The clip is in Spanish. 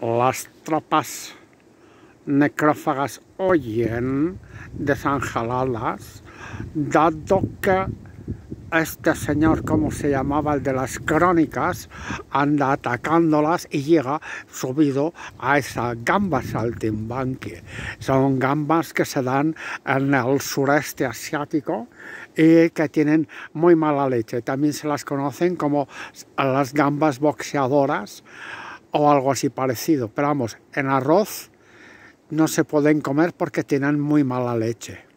las tropas necrófagas oyen desangeladas, dado que este señor, como se llamaba el de las crónicas, anda atacándolas y llega subido a esa gamba timbanque. Son gambas que se dan en el sureste asiático y que tienen muy mala leche. También se las conocen como las gambas boxeadoras o algo así parecido. Pero vamos, en arroz no se pueden comer porque tienen muy mala leche.